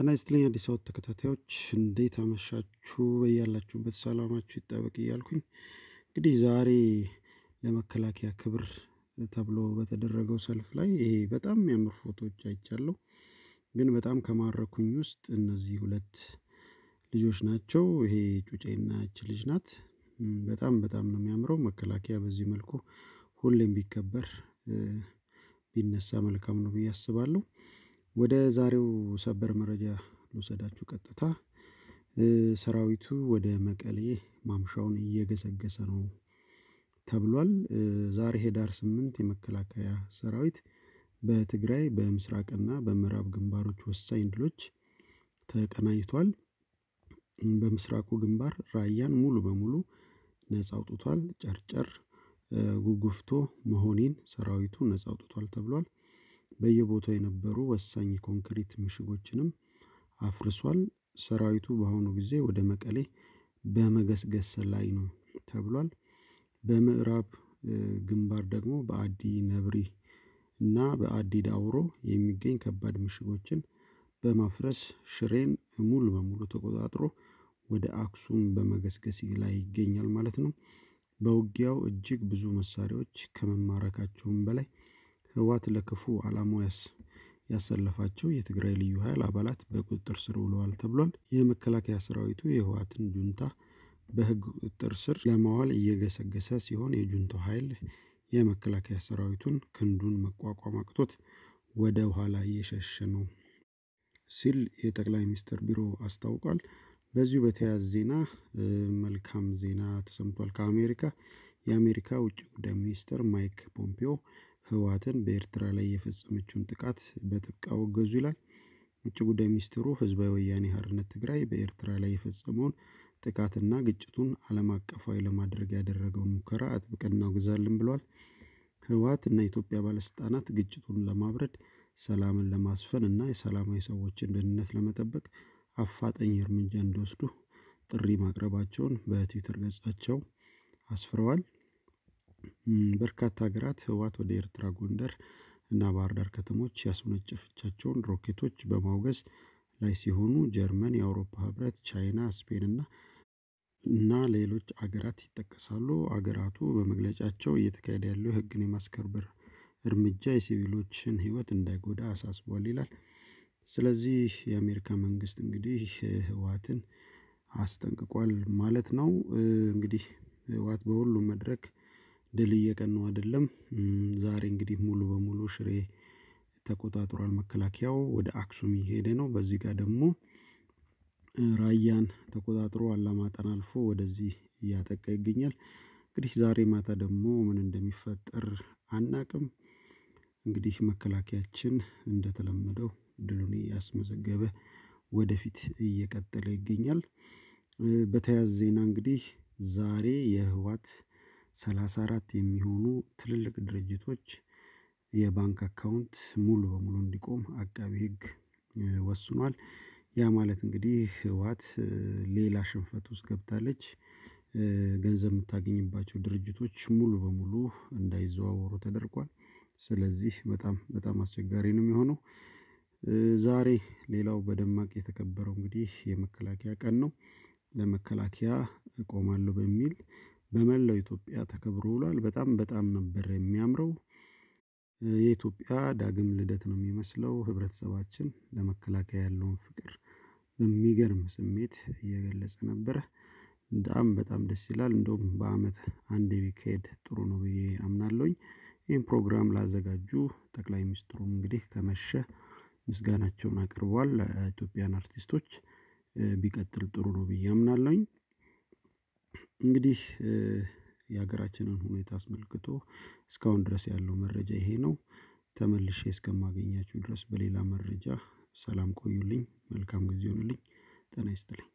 ጤና ይስጥልኝ አዲስ አበባ ተከታታዮች እንዴት አመሻችሁ? በያላችሁበት ሰላማችሁ ይጠበቅ እያልኩኝ እንግዲህ ዛሬ ለመከላከያ ክብር ተብሎ በተደረገው ሰልፍ ላይ ይሄ በጣም የሚያምር ፎቶዎች አይቻለሁ። ግን በጣም ከማረኩኝ ውስጥ እነዚህ ሁለት ልጆች ናቸው። ይሄ ጩጬና እች ልጅ ናት። በጣም በጣም ነው የሚያምረው። መከላከያ በዚህ መልኩ ሁሌም ቢከበር ቢነሳ መልካም ነው ብዬ አስባለሁ። ወደ ዛሬው ሰበር መረጃ ልውሰዳችሁ ቀጥታ። ሰራዊቱ ወደ መቀሌ ማምሻውን እየገሰገሰ ነው ተብሏል። ዛሬ ህዳር ስምንት የመከላከያ ሰራዊት በትግራይ በምስራቅና በምዕራብ ግንባሮች ወሳኝ ድሎች ተቀናጅቷል። በምስራቁ ግንባር ራያን ሙሉ በሙሉ ነጻ አውጥቷል። ጨርጨር ጉጉፍቶ መሆኒን ሰራዊቱ ነጻ አውጥቷል ተብሏል። በየቦታው የነበሩ ወሳኝ የኮንክሪት ምሽጎችንም አፍርሷል። ሰራዊቱ በአሁኑ ጊዜ ወደ መቀሌ በመገስገስ ላይ ነው ተብሏል። በምዕራብ ግንባር ደግሞ በአዲ ነብሪ እና በአዲ ዳውሮ የሚገኝ ከባድ ምሽጎችን በማፍረስ ሽሬን ሙሉ በሙሉ ተቆጣጥሮ ወደ አክሱም በመገስገስ ላይ ይገኛል ማለት ነው። በውጊያው እጅግ ብዙ መሳሪያዎች ከመማረካቸውም በላይ ህወሓት ለክፉ ዓላማው ያሰለፋቸው የትግራይ ልዩ ኃይል አባላት በቁጥጥር ስር ውለዋል ተብሏል። የመከላከያ ሰራዊቱ የህወሓትን ጁንታ በህግ ቁጥጥር ስር ለማዋል እየገሰገሰ ሲሆን የጁንታው ኃይል የመከላከያ ሰራዊቱን ክንዱን መቋቋም አቅቶት ወደ ኋላ እየሸሸ ነው ሲል የጠቅላይ ሚኒስትር ቢሮ አስታውቋል። በዚሁ በተያያዘ ዜና መልካም ዜና ተሰምቷል። ከአሜሪካ የአሜሪካ ውጭ ጉዳይ ሚኒስትር ማይክ ፖምፒዮ ህወሓትን በኤርትራ ላይ የፈጸመችውን ጥቃት በጥብቅ አወገዙ ይላል። ውጭ ጉዳይ ሚኒስትሩ ህዝባዊ ወያኔ ሀርነት ትግራይ በኤርትራ ላይ የፈጸመውን ጥቃትና ግጭቱን ዓለም አቀፋዊ ለማድረግ ያደረገውን ሙከራ አጥብቀን እናውግዛለን ብሏል። ህወሓት እና የኢትዮጵያ ባለስልጣናት ግጭቱን ለማብረድ ሰላምን ለማስፈን እና የሰላማዊ ሰዎችን ደህንነት ለመጠበቅ አፋጠኝ እርምጃ እንዲወስዱ ጥሪ ማቅረባቸውን በትዊተር ገጻቸው አስፍረዋል። በርካታ ሀገራት ህወሓት ወደ ኤርትራ ጎንደር እና ባህር ዳር ከተሞች ያስወነጨፈቻቸውን ሮኬቶች በማውገዝ ላይ ሲሆኑ ጀርመን፣ የአውሮፓ ህብረት፣ ቻይና፣ ስፔን እና እና ሌሎች አገራት ይጠቀሳሉ። አገራቱ በመግለጫቸው እየተካሄደ ያለው ህግን የማስከበር እርምጃ የሲቪሎችን ህይወት እንዳይጎዳ አሳስቧል ይላል። ስለዚህ የአሜሪካ መንግስት እንግዲህ ህወሓትን አስጠንቅቋል ማለት ነው። እንግዲህ ህወሓት በሁሉም መድረክ ድል እየቀን ነው አይደለም። ዛሬ እንግዲህ ሙሉ በሙሉ ሽሬ ተቆጣጥሯል። መከላከያው ወደ አክሱም እየሄደ ነው። በዚህ ጋር ደግሞ ራያን ተቆጣጥሮ አላማጣን አልፎ ወደዚህ እያጠቃ ይገኛል። እንግዲህ ዛሬ ማታ ደግሞ ምን እንደሚፈጠር አናቅም። እንግዲህ መከላከያችን እንደተለመደው ድሉን ያስመዘገበ ወደፊት እየቀጠለ ይገኛል። በተያያዘ ዜና እንግዲህ ዛሬ የህዋት ሰላሳ አራት የሚሆኑ ትልልቅ ድርጅቶች የባንክ አካውንት ሙሉ በሙሉ እንዲቆም አቃቢ ህግ ወስኗል። ያ ማለት እንግዲህ ህወሓት ሌላ ሽንፈት ውስጥ ገብታለች። ገንዘብ የምታገኝባቸው ድርጅቶች ሙሉ በሙሉ እንዳይዘዋወሩ ተደርጓል። ስለዚህ በጣም በጣም አስቸጋሪ ነው የሚሆነው። ዛሬ ሌላው በደማቅ የተከበረው እንግዲህ የመከላከያ ቀን ነው። ለመከላከያ እቆማለሁ በሚል በመላው ኢትዮጵያ ተከብሮ ውሏል። በጣም በጣም ነበር የሚያምረው። የኢትዮጵያ ዳግም ልደት ነው የሚመስለው። ህብረተሰባችን ለመከላከያ ያለውን ፍቅር በሚገርም ስሜት እየገለጸ ነበረ። በጣም በጣም ደስ ይላል። እንደውም በአመት አንድ ቢካሄድ ጥሩ ነው ብዬ አምናለሁኝ። ይህም ፕሮግራም ላዘጋጁ ጠቅላይ ሚኒስትሩም እንግዲህ ከመሸ ምስጋናቸውን አቅርበዋል። ኢትዮጵያን አርቲስቶች ቢቀጥል ጥሩ ነው ብዬ አምናለሁኝ። እንግዲህ የሀገራችንን ሁኔታ አስመልክቶ እስካሁን ድረስ ያለው መረጃ ይሄ ነው። ተመልሼ እስከማገኛችሁ ድረስ በሌላ መረጃ ሰላም ቆዩልኝ። መልካም ጊዜ ሆኑልኝ። ጤና ይስጥልኝ።